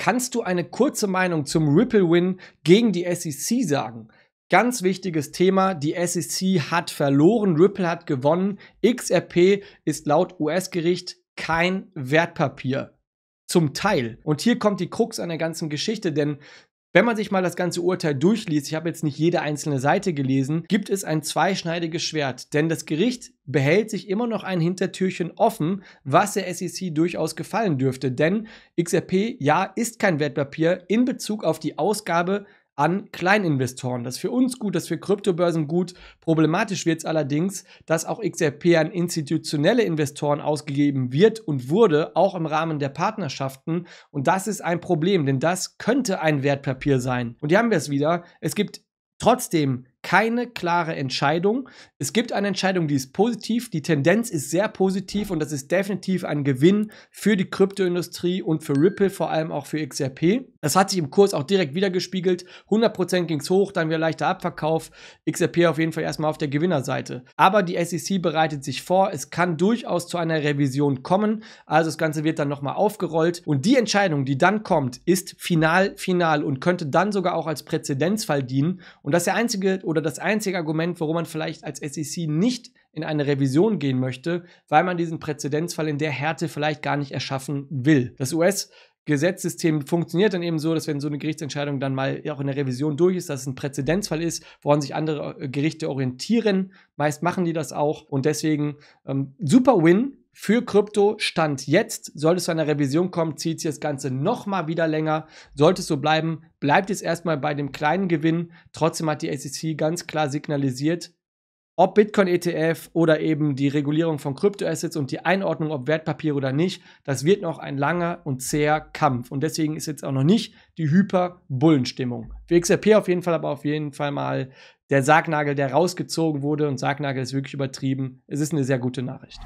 Kannst du eine kurze Meinung zum Ripple-Win gegen die SEC sagen? Ganz wichtiges Thema, die SEC hat verloren, Ripple hat gewonnen. XRP ist laut US-Gericht kein Wertpapier. Zum Teil. Und hier kommt die Krux an der ganzen Geschichte, denn wenn man sich mal das ganze Urteil durchliest, ich habe jetzt nicht jede einzelne Seite gelesen, gibt es ein zweischneidiges Schwert, denn das Gericht behält sich immer noch ein Hintertürchen offen, was der SEC durchaus gefallen dürfte, denn XRP ja ist kein Wertpapier in Bezug auf die Ausgabe an Kleininvestoren. Das ist für uns gut, das ist für Kryptobörsen gut. Problematisch wird es allerdings, dass auch XRP an institutionelle Investoren ausgegeben wird und wurde, auch im Rahmen der Partnerschaften. Und das ist ein Problem, denn das könnte ein Wertpapier sein. Und hier haben wir es wieder. Es gibt trotzdem keine klare Entscheidung. Es gibt eine Entscheidung, die ist positiv. Die Tendenz ist sehr positiv und das ist definitiv ein Gewinn für die Kryptoindustrie und für Ripple, vor allem auch für XRP. Das hat sich im Kurs auch direkt wiedergespiegelt. 100% ging es hoch, dann wieder leichter Abverkauf. XRP auf jeden Fall erstmal auf der Gewinnerseite. Aber die SEC bereitet sich vor. Es kann durchaus zu einer Revision kommen. Also das Ganze wird dann nochmal aufgerollt. Und die Entscheidung, die dann kommt, ist final, final und könnte dann sogar auch als Präzedenzfall dienen. Und das ist der einzige oder das einzige Argument, warum man vielleicht als SEC nicht in eine Revision gehen möchte, weil man diesen Präzedenzfall in der Härte vielleicht gar nicht erschaffen will. Das US Gesetzsystem funktioniert dann eben so, dass wenn so eine Gerichtsentscheidung dann mal auch in der Revision durch ist, dass es ein Präzedenzfall ist, woran sich andere äh, Gerichte orientieren. Meist machen die das auch und deswegen ähm, super Win für Krypto Stand jetzt. Sollte es zu einer Revision kommen, zieht sich das Ganze nochmal wieder länger. Sollte es so bleiben, bleibt es erstmal bei dem kleinen Gewinn. Trotzdem hat die SEC ganz klar signalisiert, ob Bitcoin ETF oder eben die Regulierung von Kryptoassets und die Einordnung, ob Wertpapier oder nicht, das wird noch ein langer und zäher Kampf. Und deswegen ist jetzt auch noch nicht die Hyper-Bullenstimmung. Für XRP auf jeden Fall, aber auf jeden Fall mal der Sargnagel, der rausgezogen wurde. Und Sargnagel ist wirklich übertrieben. Es ist eine sehr gute Nachricht.